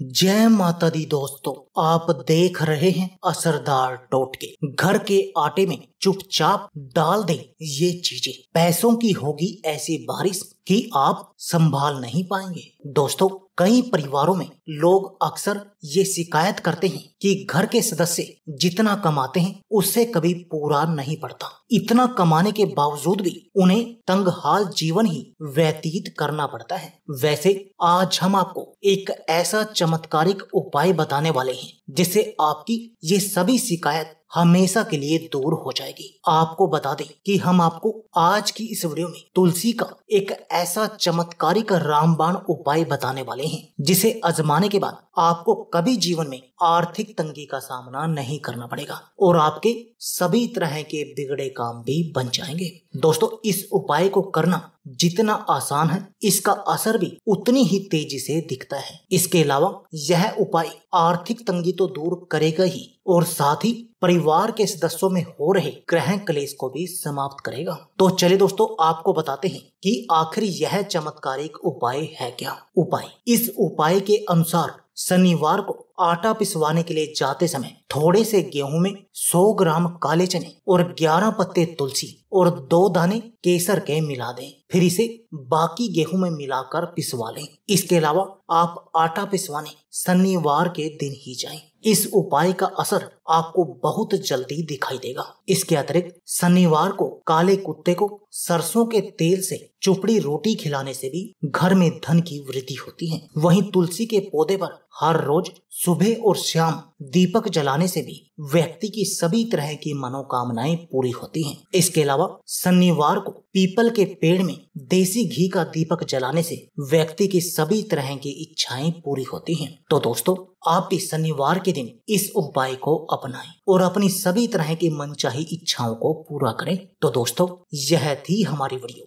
जय माता दी दोस्तों आप देख रहे हैं असरदार टोटके घर के आटे में चुपचाप डाल दें ये चीजें पैसों की होगी ऐसी बारिश कि आप संभाल नहीं पाएंगे दोस्तों कई परिवारों में लोग अक्सर ये शिकायत करते हैं कि घर के सदस्य जितना कमाते हैं उससे कभी पूरा नहीं पड़ता इतना कमाने के बावजूद भी उन्हें तंग हाल जीवन ही व्यतीत करना पड़ता है वैसे आज हम आपको एक ऐसा चमत्कारिक उपाय बताने वाले हैं जिससे आपकी ये सभी शिकायत हमेशा के लिए दूर हो जाएगी आपको बता दें कि हम आपको आज की इस वीडियो में तुलसी का एक ऐसा चमत्कारिक रामबाण उपाय बताने वाले हैं जिसे आजमाने के बाद आपको कभी जीवन में आर्थिक तंगी का सामना नहीं करना पड़ेगा और आपके सभी तरह के बिगड़े काम भी बन जाएंगे दोस्तों इस उपाय को करना जितना आसान है इसका असर भी उतनी ही तेजी से दिखता है इसके अलावा यह उपाय आर्थिक तंगी तो दूर करेगा ही और साथ ही परिवार के सदस्यों में हो रहे ग्रह क्लेश को भी समाप्त करेगा तो चले दोस्तों आपको बताते हैं कि आखिर यह चमत्कारिक उपाय है क्या उपाय इस उपाय के अनुसार शनिवार को आटा पिसवाने के लिए जाते समय थोड़े से गेहूं में 100 ग्राम काले चने और 11 पत्ते तुलसी और दो दाने केसर के मिला दें फिर इसे बाकी गेहूं में मिलाकर पिसवा लें इसके अलावा आप आटा पिसवाने शनिवार के दिन ही जाएं इस उपाय का असर आपको बहुत जल्दी दिखाई देगा इसके अतिरिक्त शनिवार को काले कुत्ते को सरसों के तेल से चुपड़ी रोटी खिलाने से भी घर में धन की वृद्धि होती है वहीं तुलसी के पौधे पर हर रोज सुबह और शाम दीपक जलाने से भी व्यक्ति की सभी तरह की मनोकामनाएं पूरी होती हैं। इसके अलावा शनिवार को पीपल के पेड़ में देसी घी का दीपक जलाने से व्यक्ति की सभी तरह की इच्छाएं पूरी होती हैं। तो दोस्तों आप भी शनिवार के दिन इस उपाय को अपनाएं और अपनी सभी तरह की मनचाही इच्छाओं को पूरा करें तो दोस्तों यह थी हमारी वीडियो